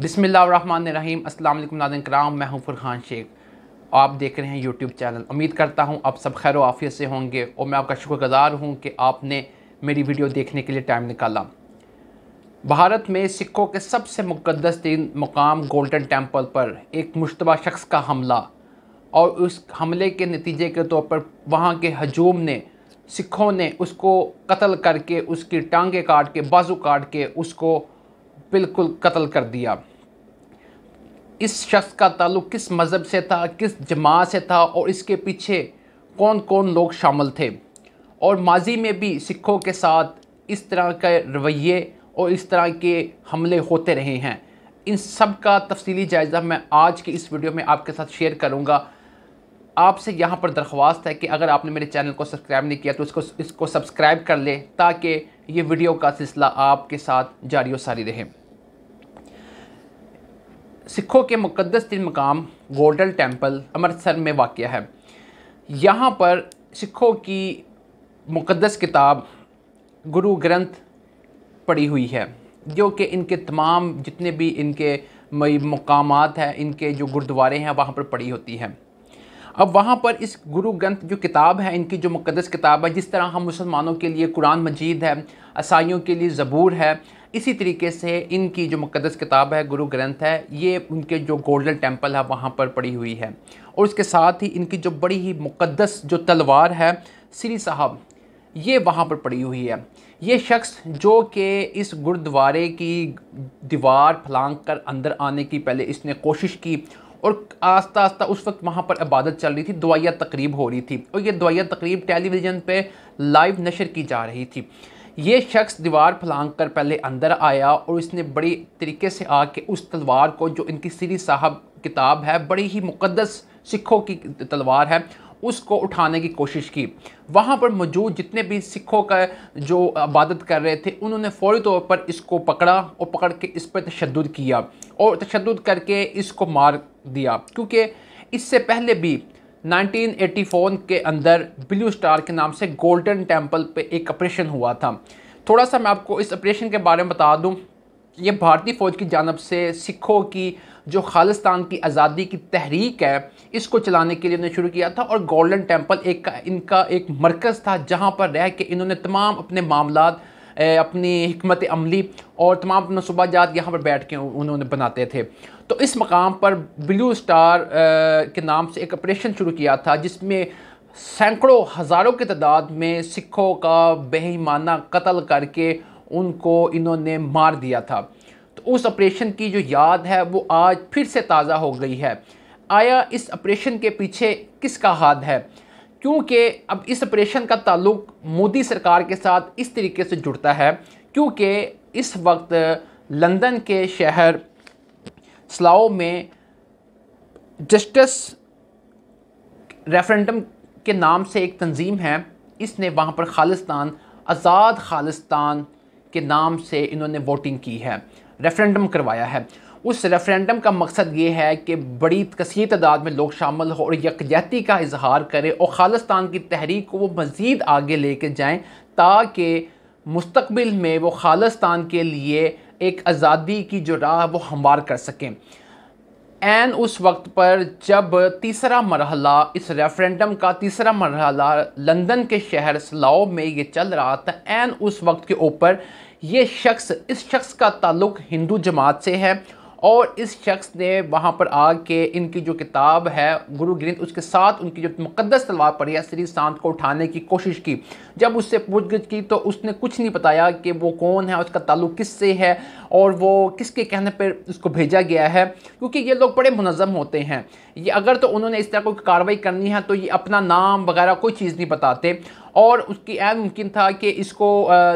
बिसमीम अल्लाम नादिन कराम मैं हूं फुरखान शेख आप देख रहे हैं यूट्यूब चैनल उम्मीद करता हूं आप सब खैर आफियत से होंगे और मैं आपका शुक्रगुजार हूं कि आपने मेरी वीडियो देखने के लिए टाइम निकाला भारत में सिखों के सबसे मुकदस तीन मुकाम गोल्डन टेम्पल पर एक मुशतबा शख्स का हमला और उस हमले के नतीजे के तौर पर वहाँ के हजूम ने सिखों ने उसको कत्ल करके उसकी टांगें काट के बाजू काट के उसको बिल्कुल कत्ल कर दिया इस शख्स का ताल्लुक किस मज़हब से था किस जमात से था और इसके पीछे कौन कौन लोग शामिल थे और माजी में भी सिखों के साथ इस तरह के रवैये और इस तरह के हमले होते रहे हैं इन सब का तफसीली जायज़ा मैं आज की इस वीडियो में आपके साथ शेयर करूँगा आपसे यहाँ पर दरख्वास्त है कि अगर आपने मेरे चैनल को सब्सक्राइब नहीं किया तो इसको इसको सब्सक्राइब कर लें ताकि ये वीडियो का सिलसिला आपके साथ जारी व सारी रहे सिखों के मुकदस तीन मकाम गोल्डन टेम्पल अमृतसर में वाक़ है यहाँ पर सिखों की मुकदस किताब गुरु ग्रंथ पढ़ी हुई है जो कि इनके तमाम जितने भी इनके मकाम हैं इनके जो गुरुद्वारे हैं वहाँ पर पड़ी होती हैं अब वहाँ पर इस गुरु ग्रंथ जो किताब है इनकी जो मुकदस किताब है जिस तरह हम मुसलमानों के लिए कुरान मजीद है ईसाइयों के लिए ज़बूर है इसी तरीके से इनकी जो मुकदस किताब है गुरु ग्रंथ है ये उनके जो गोल्डन टेम्पल है वहाँ पर पड़ी हुई है और उसके साथ ही इनकी जो बड़ी ही मुकदस जो तलवार है श्री साहब ये वहाँ पर पड़ी हुई है ये शख्स जो कि इस गुरुद्वारे की दीवार फलांग कर अंदर आने की पहले इसने कोशिश की और आस्ता आस्ता उस वक्त वहाँ पर इबादत चल रही थी दुआया तकरीब हो रही थी और ये दुआया तकरीब टेलीविज़न पर लाइव नशर की जा रही थी ये शख्स दीवार फलांग कर पहले अंदर आया और इसने बड़ी तरीके से आके उस तलवार को जो इनकी सीरी साहब किताब है बड़ी ही मुकदस सिखों की तलवार है उसको उठाने की कोशिश की वहाँ पर मौजूद जितने भी सिखों का जो इबादत कर रहे थे उन्होंने फौरी तौर पर इसको पकड़ा और पकड़ के इस पर तशद किया और तशद करके इसको मार दिया क्योंकि इससे पहले भी 1984 के अंदर ब्लू स्टार के नाम से गोल्डन टेम्पल पे एक ऑपरेशन हुआ था थोड़ा सा मैं आपको इस ऑपरेशन के बारे में बता दूं ये भारतीय फ़ौज की जानब से सिखों की जो खालिस्तान की आज़ादी की तहरीक है इसको चलाने के लिए उन्होंने शुरू किया था और गोल्डन टेम्पल एक इनका एक मरकज़ था जहाँ पर रह के इन्होंने तमाम अपने मामला अपनी हमत अमली और तमाम मनसूबा जात यहाँ पर बैठ के उन्होंने बनाते थे तो इस मकाम पर ब्लू स्टार के नाम से एक ऑपरेशन शुरू किया था जिसमें सैकड़ों हज़ारों की तादाद में सिखों का बेहिमाना कत्ल करके उनको इन्होंने मार दिया था तो उस ऑपरेशन की जो याद है वो आज फिर से ताज़ा हो गई है आया इस ऑपरेशन के पीछे किसका हाथ है क्योंकि अब इस ऑपरेशन का ताल्लुक मोदी सरकार के साथ इस तरीके से जुड़ता है क्योंकि इस वक्त लंदन के शहर स्लाओ में जस्टिस रेफरेंडम के नाम से एक तंजीम है इसने वहाँ पर खालिस्तान आज़ाद खालिस्तान के नाम से इन्होंने वोटिंग की है रेफरेंडम करवाया है उस रेफरेंडम का मकसद ये है कि बड़ी कसी तादाद में लोग शामिल हो और यकजहती का इजहार करें और खालिस्तान की तहरीक को वो मज़ीद आगे ले कर जाएँ ताकि मुस्तबिल में वो खालिस्तान के लिए एक आज़ादी की जो राह वो हमवार कर सकें एन उस वक्त पर जब तीसरा मरहला इस रेफरेंडम का तीसरा मरहला लंदन के शहर स्लाओ में ये चल रहा था एन उस वक्त के ऊपर ये शख्स इस शख्स का ताल्लुक हिंदू जमात से है और इस शख्स ने वहाँ पर आके इनकी जो किताब है गुरु ग्रंथ उसके साथ उनकी जो मुकदस तलवार पड़ी है श्री शांत को उठाने की कोशिश की जब उससे पूछगिछ की तो उसने कुछ नहीं बताया कि वो कौन है उसका ताल्लुक किससे है और वो किसके कहने पर उसको भेजा गया है क्योंकि ये लोग बड़े मुनज़म होते हैं ये अगर तो उन्होंने इस तरह कोई कार्रवाई करनी है तो ये अपना नाम वगैरह कोई चीज़ नहीं बताते और उसकी एन मुमकिन था कि इसको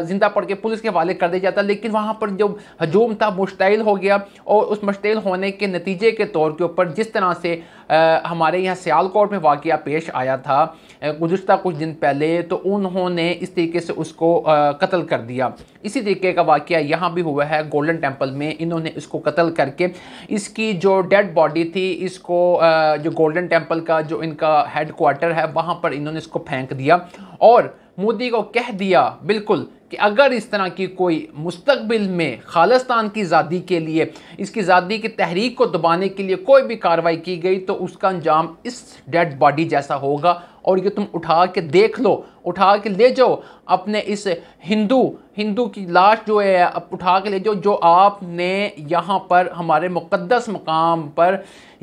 ज़िंदा पढ़ के पुलिस के हवाले कर दिया जाता लेकिन वहाँ पर जो हजूम था मुश्तिल हो गया और उस मुश्तिल होने के नतीजे के तौर के ऊपर जिस तरह से आ, हमारे यहाँ सियालकोट में वाक़ पेश आया था गुजशत कुछ दिन पहले तो उन्होंने इस तरीके से उसको कत्ल कर दिया इसी तरीके का वाक़ यहाँ भी हुआ है गोल्डन टेम्पल में इन्होंने इसको कत्ल करके इसकी जो डेड बॉडी थी इसको आ, जो गोल्डन टेम्पल का जो इनका हेड क्वार्टर है वहाँ पर इन्होंने इसको फेंक दिया और मोदी को कह दिया बिल्कुल कि अगर इस तरह की कोई मुस्तबिल में खालिस्तान की आज़ादी के लिए इसकी आज़ादी की तहरीक को दबाने के लिए कोई भी कार्रवाई की गई तो उसका अंजाम इस डेड बॉडी जैसा होगा और ये तुम उठा के देख लो उठा के ले जाओ अपने इस हिंदू हिंदू की लाश जो है अब उठा के ले जाओ जो आपने यहाँ पर हमारे मुकदस मकाम पर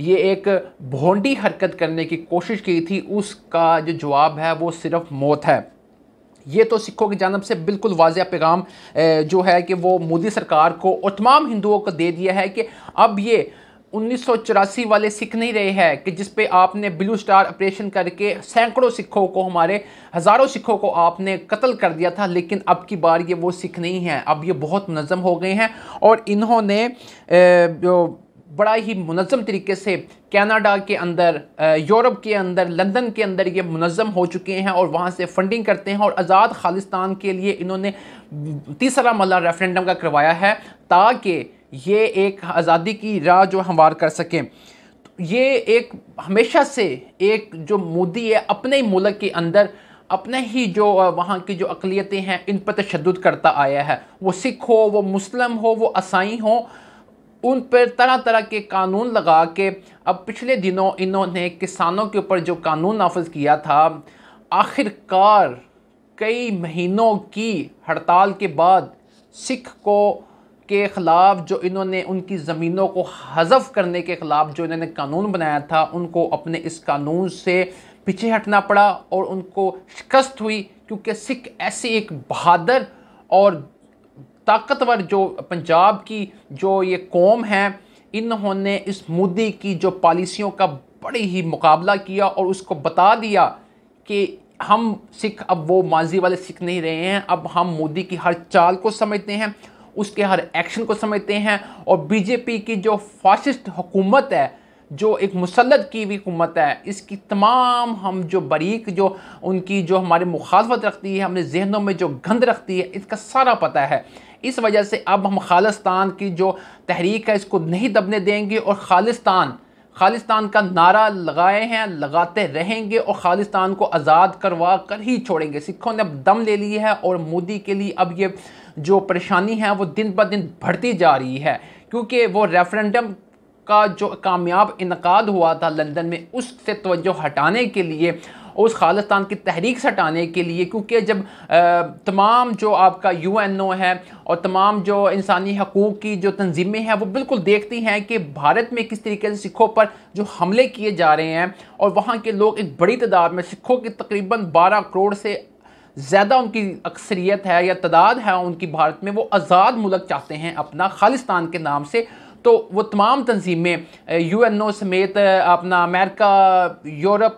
ये एक भोंडी हरकत करने की कोशिश की थी उसका जो जवाब है वो सिर्फ मौत है ये तो सिखों की जानब से बिल्कुल वाजह पैगाम जो है कि वो मोदी सरकार को और तमाम हिंदुओं को दे दिया है कि अब ये उन्नीस वाले सिख नहीं रहे हैं कि जिस पे आपने ब्लू स्टार ऑपरेशन करके सैकड़ों सिखों को हमारे हज़ारों सिखों को आपने कत्ल कर दिया था लेकिन अब की बार ये वो सिख नहीं हैं अब ये बहुत मनज़म हो गए हैं और इन्होंने जो बड़ा ही मुनज़म तरीके से कनाडा के अंदर यूरोप के अंदर लंदन के अंदर ये मुनज़म हो चुके हैं और वहाँ से फंडिंग करते हैं और आज़ाद खालिस्तान के लिए इन्होंने तीसरा मल्ला रेफरेंडम का करवाया है ताकि ये एक आज़ादी की राह जो हमवार कर सकें तो ये एक हमेशा से एक जो मोदी है अपने ही मुल्क के अंदर अपने ही जो वहाँ की जो अकलीतें हैं इन पर तशद करता आया है वो सिख हो वो मुस्लिम हो वो असाई हों उन पर तरह तरह के कानून लगा के अब पिछले दिनों इन्होंने किसानों के ऊपर जो कानून नाफज किया था आखिरकार कई महीनों की हड़ताल के बाद सिख को के ख़िलाफ़ जो इन्होंने उनकी ज़मीनों को हजफ करने के ख़िलाफ़ जो इन्होंने कानून बनाया था उनको अपने इस कानून से पीछे हटना पड़ा और उनको शिकस्त हुई क्योंकि सिख ऐसी एक बहादुर और ताकतवर जो पंजाब की जो ये कौम है इन्होंने इस मोदी की जो पॉलिसियों का बड़ी ही मुकाबला किया और उसको बता दिया कि हम सिख अब वो माजी वाले सिख नहीं रहे हैं अब हम मोदी की हर चाल को समझते हैं उसके हर एक्शन को समझते हैं और बीजेपी की जो फासिस्ट हुकूमत है जो एक मुसलत की हुई हुकूमत है इसकी तमाम हम जो बारीक जो उनकी जो हमारी मुखालफत रखती है हमने जहनों में जो गंद रखती है इसका सारा पता है इस वजह से अब हम खालिस्तान की जो तहरीक है इसको नहीं दबने देंगे और खालिस्तान खालिस्तान का नारा लगाए हैं लगाते रहेंगे और खालिस्तान को आज़ाद करवा कर ही छोड़ेंगे सिखों ने अब दम ले लिया है और मोदी के लिए अब ये जो परेशानी है वो दिन ब दिन बढ़ती जा रही है क्योंकि वो रेफरेंडम का जो कामयाब इनका हुआ था लंदन में उससे तोजो हटाने के लिए और उस खालिस्तान की तहरीक से हटाने के लिए क्योंकि जब तमाम जो आपका यू एन ओ है और तमाम जो इंसानी हकूक़ की जो तंजीमें हैं वो बिल्कुल देखती हैं कि भारत में किस तरीके से सिखों पर जो हमले किए जा रहे हैं और वहाँ के लोग एक बड़ी तादाद में सिखों की तकरीबन बारह करोड़ से ज़्यादा उनकी अक्सरियत है या तादाद है उनकी भारत में वो आज़ाद मुल्क चाहते हैं अपना खालिस्तान के नाम से तो वो तमाम तंजीमें यू एन ओ समेत अपना अमेरिका यूरोप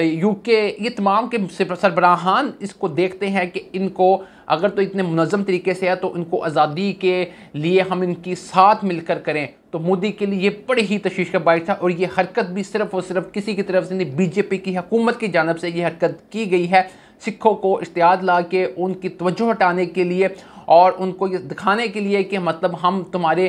यूके ये तमाम के सरबराहान इसको देखते हैं कि इनको अगर तो इतने मुनम तरीके से है तो इनको आज़ादी के लिए हम इनकी साथ मिलकर करें तो मोदी के लिए ये बड़ी ही तशीश का बाइट था और ये हरकत भी सिर्फ और सिर्फ किसी की तरफ से नहीं बीजेपी की हुकूमत की जानब से ये हरकत की गई है सिखों को इश्तियाद ला के उनकी तवज्जो हटाने के लिए और उनको ये दिखाने के लिए कि मतलब हम तुम्हारे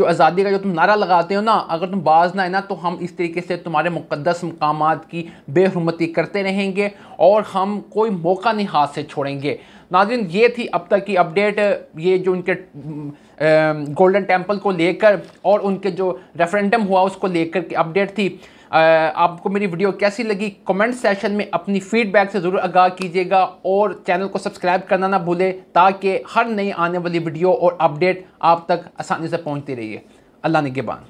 जो आज़ादी का जो तुम नारा लगाते हो ना अगर तुम बाज ना है ना तो हम इस तरीके से तुम्हारे मुकदस मकाम की बेहरमती करते रहेंगे और हम कोई मौका नहीं हाथ से छोड़ेंगे नाजिन ये थी अब तक की अपडेट ये जो उनके गोल्डन टेम्पल को लेकर और उनके जो रेफरेंडम हुआ उसको लेकर की अपडेट थी आपको मेरी वीडियो कैसी लगी कमेंट सेशन में अपनी फीडबैक से ज़रूर आगाह कीजिएगा और चैनल को सब्सक्राइब करना ना भूलें ताकि हर नई आने वाली वीडियो और अपडेट आप तक आसानी से पहुँचती रहिए अल्लाह निगेबान